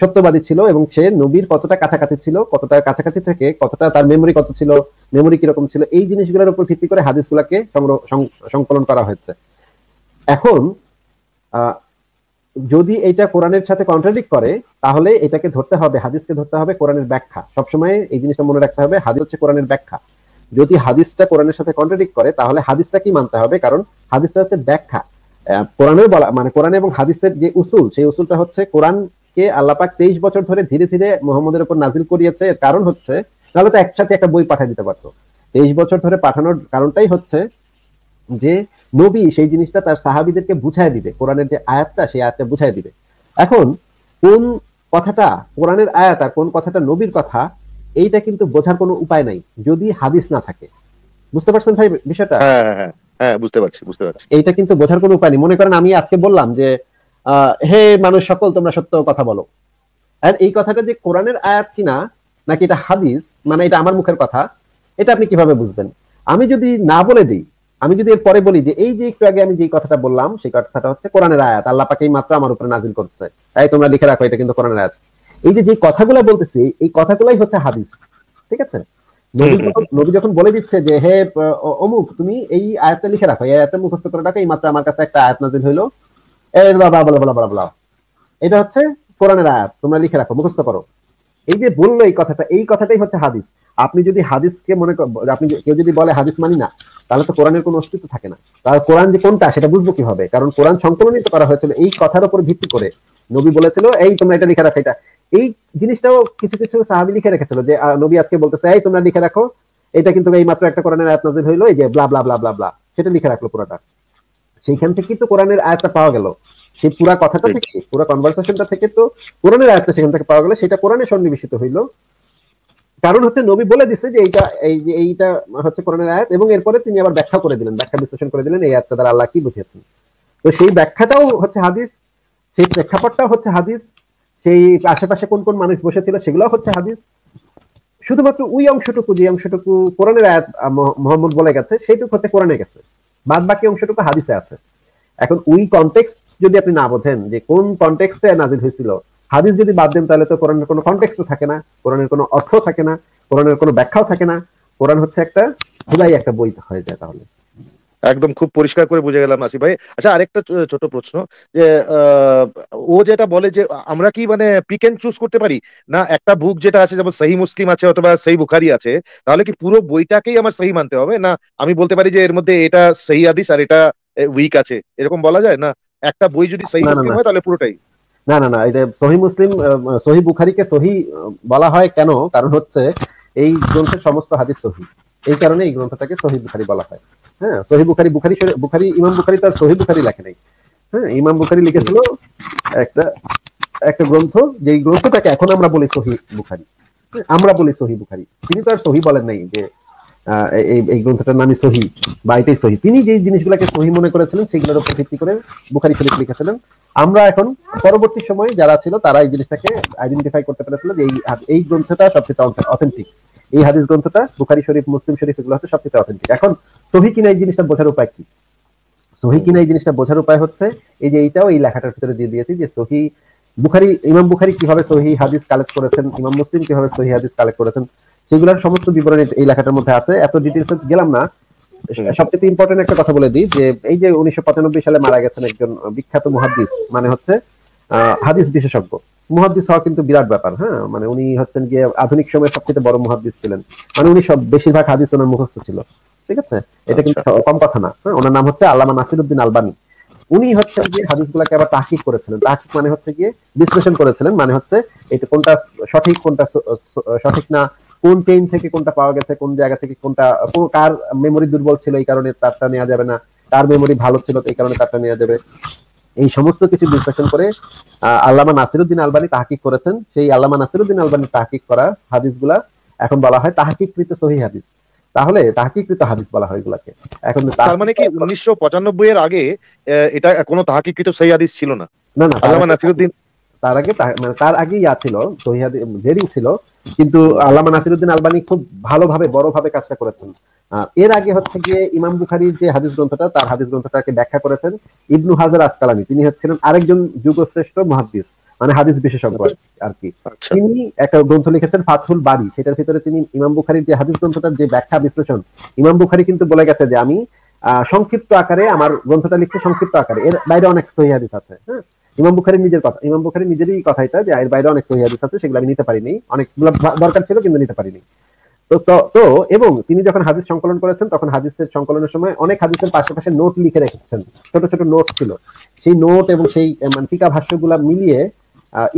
সত্যবাদী ছিল এবং সে নবীর কতটা কাছাকাছি ছিল কতটা কাছাকাছি থেকে কতটা তার মেমোরি কত ছিল মেমোরি কিরকম ছিল এই জিনিসগুলোর উপর ভিত্তি করে হাদিসগুলাকে সংকলন করা হয়েছে এখন যদি এটা কোরআনের সাথে কন্ট্রাডিক্ট করে তাহলে এটাকে ধরতে হবে হাদিসকে ধরতে হবে কোরআনের ব্যাখ্যা সবসময় এই জিনিসটা মনে রাখতে হবে হাদিস হচ্ছে কোরআনের ব্যাখ্যা যদি হাদিসটা কোরআনের সাথে কন্ট্রাডিক্ট করে তাহলে হাদিসটা কি মানতে হবে কারণ হাদিসটা হচ্ছে ব্যাখ্যা কোরআনের বলা মানে কোরআন এবং হাদিসের যে উসুল সেই উসুলটা হচ্ছে কোরআনকে আল্লাপাক তেইশ বছর ধরে ধীরে ধীরে মোহাম্মদের উপর নাজিল করিয়েছে কারণ হচ্ছে তাহলে তো একসাথে একটা বই পাঠিয়ে দিতে পারতো তেইশ বছর ধরে পাঠানোর কারণটাই হচ্ছে যে নবী সেই জিনিসটা তার সাহাবিদেরকে বুঝায় দিবে কোরআনের যে আয়াতটা সেই আয়াতটা বুঝায় দিবে এখন কোন কথাটা কোরআনের আয়াত আর কোন কথাটা নবীর কথা এইটা কিন্তু বোঝার কোনো উপায় নাই যদি হাদিস না থাকে বুঝতে পারছেন ভাই বিষয়টা হ্যাঁ, হ্যাঁ, হ্যাঁ, বুঝতে পারছি বুঝতে পারছি এইটা কিন্তু বোঝার কোনো উপায় নেই মনে করেন আমি আজকে বললাম যে হে মানুষ সকল তোমরা সত্য কথা বলো আর এই কথাটা যে কোরআনের আয়াত কিনা নাকি এটা হাদিস মানে এটা আমার মুখের কথা এটা আপনি কিভাবে বুঝবেন আমি যদি না বলে দিই আমি যদি এরপরে বলি যে এই যে একটু আগে আমি যে কথাটা বললাম সেই কথাটা হচ্ছে কোরআনের আয়াত আল্লাহ পাকে এই মাত্র আমার উপরে নাজিল করতেছে তাই তোমরা লিখে রাখো এটা কিন্তু কোরআনের আয়াত এই যে যে কথাগুলো বলতেছি এই কথাগুলাই হচ্ছে হাদিস ঠিক আছে নবী যখন বলে দিচ্ছে যে হে অমুক তুমি এই আয়াতটা লিখে রাখো এই আয়াতটা মুখস্থ করে রাখো এই মাত্র আমার কাছে একটা আয়াত নাজিল হইলো এর বাবা বলা বলা বলা বলা এটা হচ্ছে কোরআনের আয়াত তোমরা লিখে রাখো মুখস্থ করো এই যে বললো এই কথাটা এই কথাটাই হচ্ছে হাদিস আপনি যদি হাদিসকে মনে আপনি কেউ যদি বলে হাদিস মানি না তাহলে তো কোরআনের কোনো অস্তিত্ব থাকে না তাহলে কোরআন যে কোনটা সেটা বুঝবো কিভাবে কারণ কোরআন সংকলনিত করা হয়েছিল এই কথার উপর ভিত্তি করে নবী বলেছিল এই তোমরা এটা লিখে রাখো এটা এই জিনিসটাও কিছু কিছু সাহাবি লিখে রেখেছিল যে নবী আজকে বলতেছে এই তোমরা লিখে রাখো এটা কিন্তু এই মাত্র একটা কোরআনের আয়াত নাজির হইলো এই যে ব্লা ব্লা ব্লা ব্লা ব্লা সেটা লিখে রাখলো পুরোটা সেইখান থেকে তো কোরআনের আয়াতটা পাওয়া গেল সেই পুরা কথাটা থেকে পুরা কনভারসেশনটা থেকে তো কোরআনের আয়াতটা সেখান থেকে পাওয়া গেল সেটা কোরআনে সন্নিবেশিত হইলো কারণ হচ্ছে নবী বলে দিছে যে এইটা এই যে এইটা হচ্ছে কোরআনের আয়াত এবং এরপরে তিনি আবার ব্যাখ্যা করে দিলেন ব্যাখ্যা বিশ্লেষণ করে দিলেন এই আয়াত দ্বারা আল্লাহ কি বুঝিয়েছেন তো সেই ব্যাখ্যাটাও হচ্ছে হাদিস সেই প্রেক্ষাপটটাও হচ্ছে হাদিস সেই আশেপাশে কোন কোন মানুষ বসেছিল সেগুলোও হচ্ছে হাদিস শুধুমাত্র ওই অংশটুকু যে অংশটুকু কোরআনের আয়াত মোহাম্মদ বলে গেছে সেইটুকু হচ্ছে কোরআনে গেছে বাদ বাকি অংশটুকু হাদিসে আছে এখন ওই কনটেক্সট যদি আপনি না বোঝেন যে কোন কনটেক্সটে নাজিল হয়েছিল হাদিস যদি বাদ দেন তাহলে তো কোরআনের কোনো কনটেক্সটও থাকে না কোরআনের কোনো অর্থ থাকে না কোরআনের কোনো ব্যাখ্যাও থাকে না কোরআন হচ্ছে একটা ভুলাই একটা বই হয়ে যায় তাহলে একদম খুব পরিষ্কার করে বুঝে গেলাম আসি ভাই আচ্ছা আরেকটা ছোট প্রশ্ন যে ও যেটা বলে যে আমরা কি মানে পিক এন্ড চুজ করতে পারি না একটা বুক যেটা আছে যেমন সহি মুসলিম আছে অথবা সহি বুখারি আছে তাহলে কি পুরো বইটাকেই আমার সহি মানতে হবে না আমি বলতে পারি যে এর মধ্যে এটা সহি আদিস আর এটা উইক আছে এরকম বলা যায় না একটা বই যদি সহি মুসলিম হয় তাহলে পুরোটাই না না না এই যে সহি মুসলিম সহি বুখারিকে সহি বলা হয় কেন কারণ হচ্ছে এই গ্রন্থের সমস্ত হাদিস সহি এই কারণে এই গ্রন্থটাকে সহি বুখারি বলা হয় হ্যাঁ সহি বুখারি বুখারি বুখারি ইমাম বুখারি তার সহি বুখারি লেখে নাই হ্যাঁ ইমাম বুখারি লিখেছিল একটা একটা গ্রন্থ যে গ্রন্থটাকে এখন আমরা বলি সহি বুখারি হ্যাঁ, আমরা বলি সহি বুখারি তিনি তো আর সহি বলেন নাই যে এই গ্রন্থটার নামই সহি বা এটাই সহি তিনি যে জিনিসগুলোকে সহি মনে করেছিলেন সেগুলোর উপর ভিত্তি করে বুখারি শরীফ লিখেছিলেন আমরা এখন পরবর্তী সময় যারা ছিল তারা এই জিনিসটাকে আইডেন্টিফাই করতে পেরেছিল যে এই গ্রন্থটা সবচেয়ে অথেন্টিক এই হাদিস গ্রন্থটা বুখারি শরীফ মুসলিম শরীফ এগুলো হচ্ছে সবচেয়ে অথেন্টিক এখন সহি কিনা এই জিনিসটা বোঝার উপায় কি সহি কিনা এই জিনিসটা বোঝার উপায় হচ্ছে এই যে এইটাও এই লেখাটার ভিতরে দিয়ে দিয়েছি যে সহি বুখারি ইমাম বুখারি কিভাবে সহি হাদিস কালেক্ট করেছেন ইমাম মুসলিম কিভাবে সহি হাদিস কালেক্ট করেছেন সেগুলোর সমস্ত বিবরণী এই লেখাটার মধ্যে আছে এত ডিটেলস গেলাম না সবচেয়ে ইম্পর্টেন্ট একটা কথা বলে দিই যে এই যে উনিশশো সালে মারা গেছেন একজন বিখ্যাত মুহাদ্দিস মানে হচ্ছে হাদিস বিশেষজ্ঞ মুহাদ্দিস হওয়া কিন্তু বিরাট ব্যাপার হ্যাঁ মানে উনি হচ্ছেন গিয়ে আধুনিক সময়ে সবচেয়ে বড় মুহাদ্দিস ছিলেন মানে উনি সব বেশিরভাগ হাদিস ওনার মুখস্থ ছিল ঠিক আছে এটা কিন্তু আচ্ছা। কম কথা না হ্যাঁ ওনার নাম হচ্ছে আল্লামা নাসিরুদ্দিন আলবানি উনি হচ্ছে গিয়ে হাদিস গুলাকে আবার তাহকিক করেছিলেন তাহকিক মানে হচ্ছে গিয়ে বিশ্লেষণ করেছিলেন মানে হচ্ছে এটা কোনটা সঠিক কোনটা সঠিক না কোন চেইন থেকে কোনটা পাওয়া গেছে কোন জায়গা থেকে কোনটা কার মেমোরি দুর্বল ছিল এই কারণে তারটা নেওয়া যাবে না কার মেমোরি ভালো ছিল এই কারণে তারটা নেওয়া যাবে এই সমস্ত কিছু বিশ্লেষণ করে আল্লামা নাসিরুদ্দিন আলবানি তাহাকিক করেছেন সেই আল্লামা নাসিরুদ্দিন আলবানি তাহাকিক করা হাদিসগুলা এখন বলা হয় তাহাকিকৃত সহি হাদিস তাহলে তাহাকিকৃত হাদিস বলা হয় এগুলাকে এখন তার মানে কি উনিশশো পঁচানব্বই এর আগে এটা কোনো তাহাকিকৃত সহি হাদিস ছিল না না না আল্লামা নাসিরুদ্দিন তার আগে মানে তার আগে ইয়া ছিল তহিয়াদি জেরিং ছিল কিন্তু আল্লামা নাসিরুদ্দিন আলবানি খুব ভালোভাবে বড়ভাবে কাজটা করেছেন এর আগে হচ্ছে গিয়ে ইমাম বুখারির যে হাদিস গ্রন্থটা তার হাদিস গ্রন্থটাকে ব্যাখ্যা করেছেন ইবনু হাজার আসকালানি তিনি হচ্ছিলেন আরেকজন যুগশ্রেষ্ঠ মহাদিস মানে হাদিস বিশেষজ্ঞ আর কি আচ্ছা। তিনি একটা গ্রন্থ লিখেছেন ফাথুল বাড়ি সেটার ভিতরে তিনি ইমাম বুখারির যে হাদিস গ্রন্থটার যে ব্যাখ্যা বিশ্লেষণ ইমাম বুখারি কিন্তু বলে গেছে যে আমি সংক্ষিপ্ত আকারে আমার গ্রন্থটা লিখছে সংক্ষিপ্ত আকারে এর বাইরে অনেক সহি হাদিস আছে হ্যাঁ ইমাম বুখারি নিজের কথা ইমাম বুখারি নিজেরই কথা এটা যে আয়ের বাইরে অনেক সহিদিস আছে সেগুলো আমি নিতে পারিনি অনেক দরকার ছিল কিন্তু নিতে পারিনি তো তো এবং তিনি যখন হাদিস সংকলন করেছেন তখন হাদিসের সংকলনের সময় অনেক হাদিসের পাশাপাশি নোট লিখে রেখেছেন ছোট ছোট নোট ছিল সেই নোট এবং সেই মানে টিকা ভাষ্যগুলা মিলিয়ে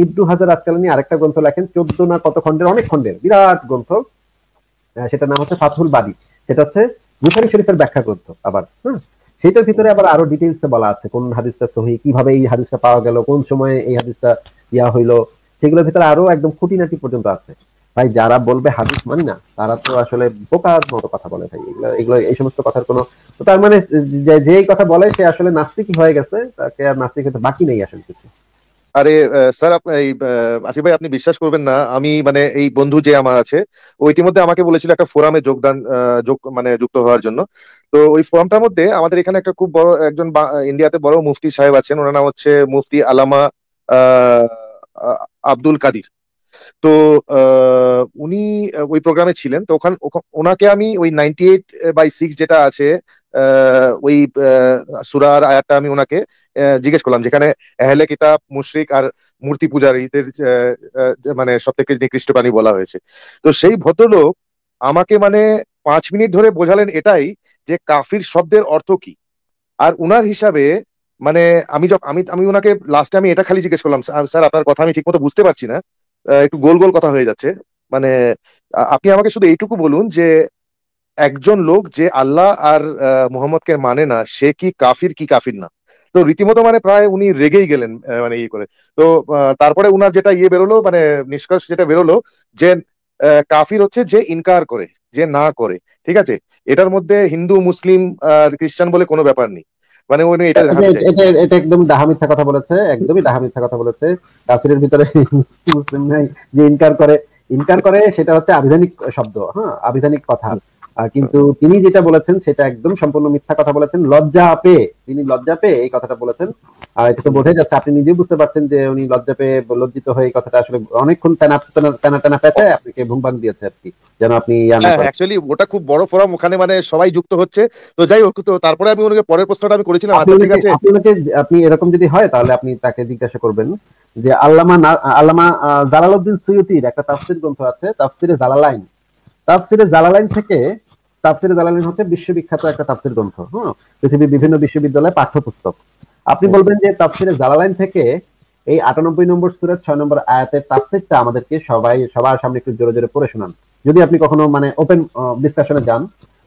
ইব্দু হাজার আসকালানি আরেকটা গ্রন্থ লেখেন চোদ্দ না কত খণ্ডের অনেক খণ্ডের বিরাট গ্রন্থ সেটা নাম হচ্ছে ফাতহুল বাদি সেটা হচ্ছে বুখারি শরীফের ব্যাখ্যা গ্রন্থ আবার হ্যাঁ সেটার ভিতরে আবার আরো ডিটেলস বলা আছে কোন হাদিসটা সহি কিভাবে এই হাদিসটা পাওয়া গেল কোন সময় এই হাদিসটা ইয়া হইলো সেগুলোর ভিতরে আরো একদম খুঁটিনাটি পর্যন্ত আছে ভাই যারা বলবে হাদিস মানি না তারা তো আসলে বোকার মতো কথা বলে ভাই এগুলো এগুলো এই সমস্ত কথার কোনো তার মানে যে কথা বলে সে আসলে নাস্তিকই হয়ে গেছে তাকে আর নাস্তিক হতে বাকি নেই আসলে কিছু আরে স্যার এই আসিফ ভাই আপনি বিশ্বাস করবেন না আমি মানে এই বন্ধু যে আমার আছে ও ইতিমধ্যে আমাকে বলেছিল একটা ফোরামে যোগদান যোগ মানে যুক্ত হওয়ার জন্য তো ওই ফোরামটার মধ্যে আমাদের এখানে একটা খুব বড় একজন ইন্ডিয়াতে বড় মুফতি সাহেব আছেন ওনার নাম হচ্ছে মুফতি আলামা আব্দুল কাদির তো উনি ওই প্রোগ্রামে ছিলেন তো ওখান ওনাকে আমি ওই নাইনটি এইট বাই সিক্স যেটা আছে ওই সুরার আয়াতটা আমি ওনাকে জিজ্ঞেস করলাম যেখানে এহেলে কিতাব মুশ্রিক আর মূর্তি পূজারীদের মানে সব থেকে নিকৃষ্ট প্রাণী বলা হয়েছে তো সেই ভদ্রলোক আমাকে মানে পাঁচ মিনিট ধরে বোঝালেন এটাই যে কাফির শব্দের অর্থ কি আর উনার হিসাবে মানে আমি আমি আমি ওনাকে লাস্টে আমি এটা খালি জিজ্ঞেস করলাম স্যার আপনার কথা আমি ঠিক মতো বুঝতে পারছি না একটু গোল গোল কথা হয়ে যাচ্ছে মানে আপনি আমাকে শুধু এইটুকু বলুন যে একজন লোক যে আল্লাহ আর মোহাম্মদকে মানে না সে কি কাফির কি কাফির না তো রীতিমতো মানে প্রায় উনি রেগেই গেলেন মানে ইয়ে করে তো তারপরে উনার যেটা ইয়ে বেরোলো মানে নিষ্কর্ষ যেটা বেরোলো যে কাফির হচ্ছে যে ইনকার করে যে না করে ঠিক আছে এটার মধ্যে হিন্দু মুসলিম আর খ্রিস্টান বলে কোনো ব্যাপার নেই মানে উনি এটা এটা একদম ডাহা মিথ্যা কথা বলেছে একদমই ডাহা মিথ্যা কথা বলেছে কাফিরের ভিতরে মুসলিম নাই যে ইনকার করে ইনকার করে সেটা হচ্ছে আবিধানিক শব্দ হ্যাঁ আবিধানিক কথা আচ্ছা। কিন্তু তিনি যেটা বলেছেন সেটা একদম সম্পূর্ণ মিথ্যা কথা বলেছেন লজ্জা পেয়ে তিনি লজ্জা পেয়ে এই কথাটা বলেছেন আর এটা তো বোঝাই যাচ্ছে আপনি নিজে বুঝতে পারছেন যে উনি লজ্জা পেয়ে লজ্জিত হয়ে কথাটা আসলে অনেকক্ষণ টানা টানা টানা পেঁচে আপনাকে ভুমবাং দিয়েছে আর কি যেন আপনি অ্যাকচুয়ালি ওটা খুব বড় ফোরাম ওখানে মানে সবাই যুক্ত হচ্ছে তো যাই হোক তো তারপরে আমি ওনাকে পরের প্রশ্নটা আমি করেছিলাম আচ্ছা, আপনাকে আপনি এরকম যদি হয় তাহলে আপনি তাকে জিজ্ঞাসা করবেন যে আল্লামা আল্লামা জালালউদ্দিন সৈয়দির একটা তাফসির গ্রন্থ আছে তাফসিরে জালালাইন তাফসিরে জালালাইন থেকে তাফসির জালালিন হচ্ছে বিশ্ববিখ্যাত একটা তাফসির গ্রন্থ হ্যাঁ পৃথিবীর বিভিন্ন বিশ্ববিদ্যালয়ে পাঠ্যপুস্তক আপনি বলবেন যে তাফসিরে জালালাইন থেকে এই আটানব্বই নম্বর সুরের ছয় নম্বর আয়াতের তাফসিরটা আমাদেরকে সবাই সবার সামনে একটু জোরে জোরে পড়ে শোনান যদি আপনি কখনো মানে ওপেন ডিসকাশনে যান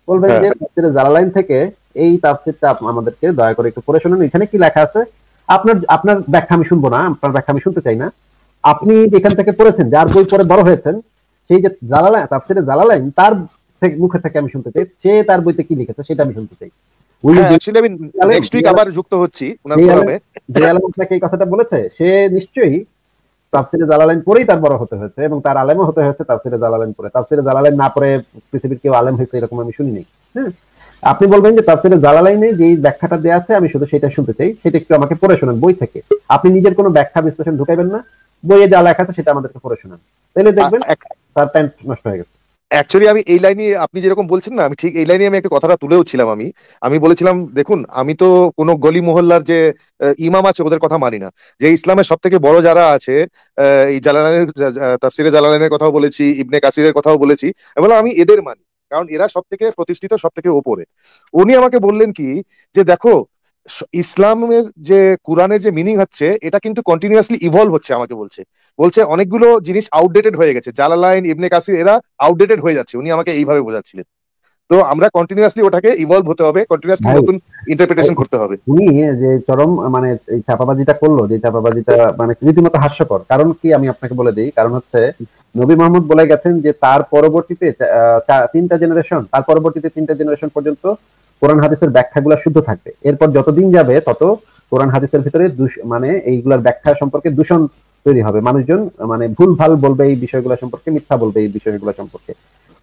বলবেন হ্যাঁ। যে তাফসিরে জালালাইন থেকে এই তাফসিরটা আমাদেরকে দয়া করে একটু পড়ে শোনান এখানে কি লেখা আছে আপনার আপনার ব্যাখ্যা আমি শুনবো না আপনার ব্যাখ্যা আমি শুনতে চাই না আপনি যেখান থেকে পড়েছেন যার বই পরে বড় হয়েছেন সেই যে জালালাইন তাফসিরে জালালাইন তার থেকে থেকে আমি শুনতে চাই সে তার বইতে কি লিখেছে সেটা আমি শুনতে চাই হ্যাঁ, হ্যাঁ? আপনি বলবেন যে তাফসিরে জালালাইনে যে ব্যাখ্যাটা দেওয়া আছে আমি শুধু সেটা শুনতে চাই সেটা একটু আমাকে পড়ে শোনান বই থেকে আপনি নিজের কোনো ব্যাখ্যা বিশ্লেষণ ঢুকাইবেন না বইয়ে যা লেখা আছে সেটা আমাদেরকে পড়ে শোনান তাহলে দেখবেন তার প্যান্ট নষ্ট হয়ে গেছে অ্যাকচুয়ালি আমি এই লাইনে আপনি যেরকম বলছেন না আমি ঠিক এই লাইনে আমি একটা কথাটা তুলেও ছিলাম আমি আমি বলেছিলাম দেখুন আমি তো কোনো গলি মহল্লার যে ইমাম আছে ওদের কথা মানি না যে ইসলামের সব থেকে বড় যারা আছে এই জালালানের তাফসিরে জালালানের কথাও বলেছি ইবনে কাসিরের কথাও বলেছি এবং আমি এদের মানি কারণ এরা সব থেকে প্রতিষ্ঠিত সব থেকে ওপরে উনি আমাকে বললেন কি যে দেখো ইসলামের যে কোরআনের যে মিনিং হচ্ছে এটা কিন্তু কন্টিনিউয়াসলি ইভলভ হচ্ছে আমাকে বলছে বলছে অনেকগুলো জিনিস আউটডেটেড হয়ে গেছে জালালাইন ইবনে কাসির এরা আউটডেটেড হয়ে যাচ্ছে উনি আমাকে এইভাবে বোঝাচ্ছিলেন তো আমরা কন্টিনিউয়াসলি ওটাকে ইভলভ হতে হবে কন্টিনিউয়াসলি নতুন ইন্টারপ্রিটেশন করতে হবে উনি যে চরম মানে এই চাপাবাজিটা করলো যে চাপাবাজিটা মানে রীতিমতো হাস্যকর কারণ কি আমি আপনাকে বলে দিই কারণ হচ্ছে নবী মাহমুদ বলে গেছেন যে তার পরবর্তীতে তিনটা জেনারেশন তার পরবর্তীতে তিনটা জেনারেশন পর্যন্ত কোরআন হাদিসের ব্যাখ্যাগুলো শুদ্ধ থাকবে এরপর যতদিন যাবে তত কোরআন হাদিসের ভিতরে মানে এইগুলার ব্যাখ্যা সম্পর্কে দূষণ তৈরি হবে মানুষজন মানে ভুল ভাল বলবে এই বিষয়গুলো সম্পর্কে মিথ্যা বলবে এই বিষয়গুলো সম্পর্কে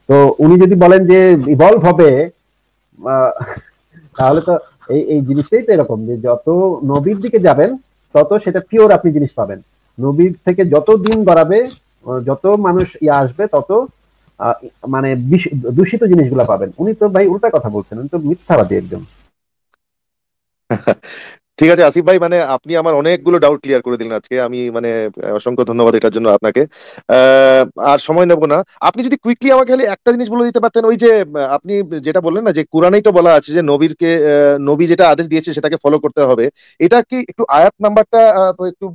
তো উনি যদি বলেন যে ইভলভ হবে তাহলে তো এই এই জিনিসটাই তো এরকম যে যত নবীর দিকে যাবেন তত সেটা পিওর আপনি জিনিস পাবেন নবীর থেকে যত দিন গড়াবে যত মানুষ ইয়ে আসবে তত মানে দূষিত জিনিসগুলা পাবেন উনি তো ভাই উল্টা কথা বলছেন উনি তো মিথ্যাবাদী একজন ঠিক আছে আসিফ ভাই মানে আপনি আমার অনেকগুলো ডাউট ক্লিয়ার করে দিলেন আজকে আমি মানে অসংখ্য ধন্যবাদ এটার জন্য আপনাকে আর সময় নেব না আপনি যদি কুইকলি আমাকে খালি একটা জিনিস বলে দিতে পারতেন ওই যে আপনি যেটা বললেন না যে কোরআনেই তো বলা আছে যে নবীরকে নবী যেটা আদেশ দিয়েছে সেটাকে ফলো করতে হবে এটা কি একটু আয়াত নাম্বারটা একটু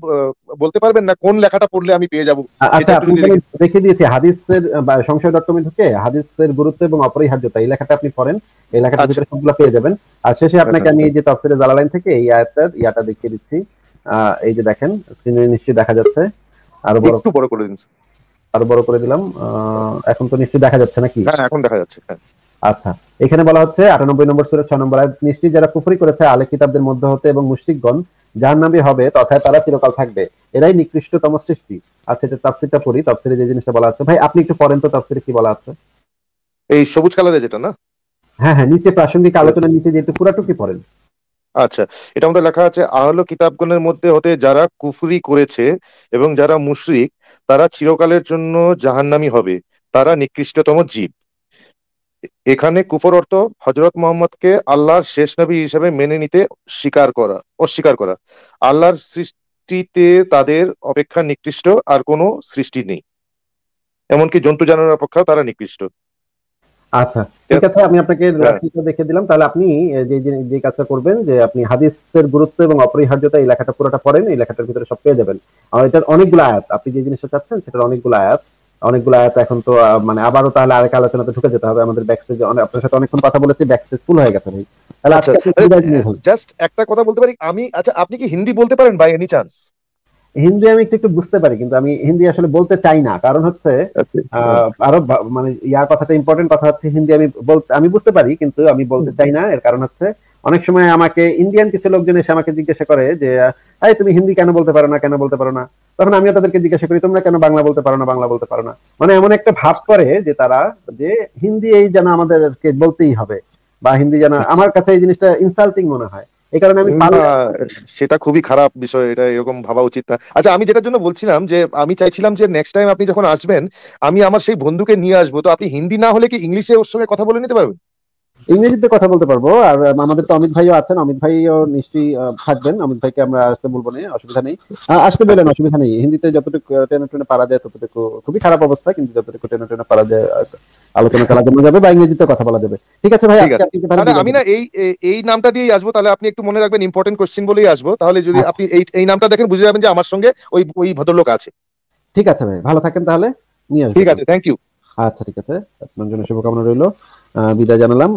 বলতে পারবেন না কোন লেখাটা পড়লে আমি পেয়ে যাবো আচ্ছা, দেখে দিয়েছি হাদিসের সংশয় ডট কমে ঢুকে হাদিসের গুরুত্ব এবং অপরিহার্যতা এই লেখাটা আপনি পড়েন এই লেখাটা আচ্ছা। সবগুলো পেয়ে যাবেন আর শেষে আচ্ছা, আপনাকে আমি এই যে তফসিরে জালালাইন থেকে এই আয়াত একটা ইয়াটা দেখিয়ে দিচ্ছি এই যে দেখেন স্ক্রিনে নিশ্চয়ই দেখা যাচ্ছে আরো বড় একটু বড় করে দিন আরো বড় করে দিলাম এখন তো নিশ্চয়ই দেখা যাচ্ছে নাকি হ্যাঁ এখন দেখা যাচ্ছে হ্যাঁ। আচ্ছা এখানে বলা হচ্ছে আটানব্বই নম্বর সুরের ছয় নম্বর আয়াত নিশ্চয়ই যারা কুফরি করেছে আলে কিতাবদের মধ্যে হতে এবং যার নামে হবে তথা তারা চিরকাল থাকবে এরাই নিকৃষ্টতম সৃষ্টি আচ্ছা এটা তাফসিরটা পড়ি তাফসিরে যে জিনিসটা বলা আছে ভাই আপনি একটু পড়েন তো তাফসিরে কি বলা আছে এই সবুজ কালারে যেটা না হ্যাঁ হ্যাঁ নিচে প্রাসঙ্গিক আলোচনা নিচে যেহেতু পুরাটুকি পড়েন আচ্ছা এটা আমাদের লেখা আছে আহল কিতাবগণের মধ্যে হতে যারা কুফরি করেছে এবং যারা মুশরিক তারা চিরকালের জন্য জাহান্নামি হবে তারা নিকৃষ্টতম জীব এখানে কুফর অর্থ হজরত মোহাম্মদকে আল্লাহর শেষ নবী হিসেবে মেনে নিতে স্বীকার করা অস্বীকার করা আল্লাহর সৃষ্টিতে তাদের অপেক্ষা নিকৃষ্ট আর কোনো সৃষ্টি নেই এমনকি জন্তু জানোয়ার অপেক্ষা তারা নিকৃষ্ট আচ্ছা হ্যাঁ। ঠিক আছে আমি আপনাকে হ্যাঁ। দেখে দিলাম তাহলে আপনি যে যে কাজটা করবেন যে আপনি হাদিসের গুরুত্ব এবং অপরিহার্যতা এই লেখাটা পুরোটা পড়েন এই লেখাটার ভিতরে সব পেয়ে যাবেন আর এটার অনেকগুলো আয়াত আপনি যে জিনিসটা চাচ্ছেন সেটার অনেকগুলো আয়াত অনেকগুলো আয়াত এখন তো মানে আবারও তাহলে আরেক আলোচনাতে ঢুকে যেতে হবে আমাদের অনেক আপনার সাথে অনেকক্ষণ কথা বলেছি ব্যাকস্টেজ ফুল হয়ে গেছে ভাই তাহলে আচ্ছা, আজকে জাস্ট একটা কথা বলতে পারি আমি আচ্ছা আপনি কি হিন্দি বলতে পারেন বাই এনি চান্স হিন্দি আমি একটু একটু বুঝতে পারি কিন্তু আমি হিন্দি আসলে বলতে চাই না কারণ হচ্ছে আচ্ছা। আরো মানে ইয়ার কথাটা ইম্পর্টেন্ট কথা হচ্ছে হিন্দি আমি বলতে আমি বুঝতে পারি কিন্তু আমি বলতে চাই না এর কারণ হচ্ছে অনেক সময় আমাকে ইন্ডিয়ান কিছু লোকজন এসে আমাকে জিজ্ঞাসা করে যে এই তুমি হিন্দি কেন বলতে পারো না কেন বলতে পারো না তখন আমিও তাদেরকে জিজ্ঞাসা করি তোমরা কেন বাংলা বলতে পারো না বাংলা বলতে পারো না মানে এমন একটা ভাব করে যে তারা যে হিন্দি এই যেন আমাদেরকে বলতেই হবে বা হিন্দি যেন আমার কাছে এই জিনিসটা ইনসাল্টিং মনে হয় এই কারণে আমি সেটা খুবই খারাপ বিষয় এটা এরকম ভাবা উচিত না আচ্ছা আমি যেটার জন্য বলছিলাম যে আমি চাইছিলাম যে নেক্সট টাইম আপনি যখন আসবেন আমি আমার সেই বন্ধুকে নিয়ে আসবো তো আপনি হিন্দি না হলে কি ইংলিশে ওর সঙ্গে কথা বলে নিতে পারবেন ইংরেজিতে কথা বলতে পারবো আর আমাদের তো অমিত ভাইও আছেন অমিত ভাইও নিশ্চয়ই থাকবেন অমিত ভাইকে আমরা আসতে বলবো না অসুবিধা নেই আসতে পেলেন অসুবিধা নেই হিন্দিতে যতটুকু টেনে টেনে পারা যায় ততটুকু খুবই খারাপ অবস্থা কিন্তু যতটুকু টেনে টেনে পারা যায় আলোচনা করা যাবে বা ইংরেজিতে কথা বলা যাবে ঠিক আছে ভাই আমি না এই এই নামটা দিয়েই আসবো তাহলে আপনি একটু মনে রাখবেন ইম্পর্টেন্ট কোশ্চেন বলেই আসবো তাহলে যদি হ্যাঁ। আপনি এই এই নামটা দেখেন বুঝে যাবেন যে আমার সঙ্গে ওই ওই ভদ্রলোক আছে ঠিক আছে ভাই ভালো থাকেন তাহলে নিয়ে ঠিক আছে থ্যাংক ইউ আচ্ছা ঠিক আছে আপনার জন্য শুভকামনা রইল বিদায় জানালাম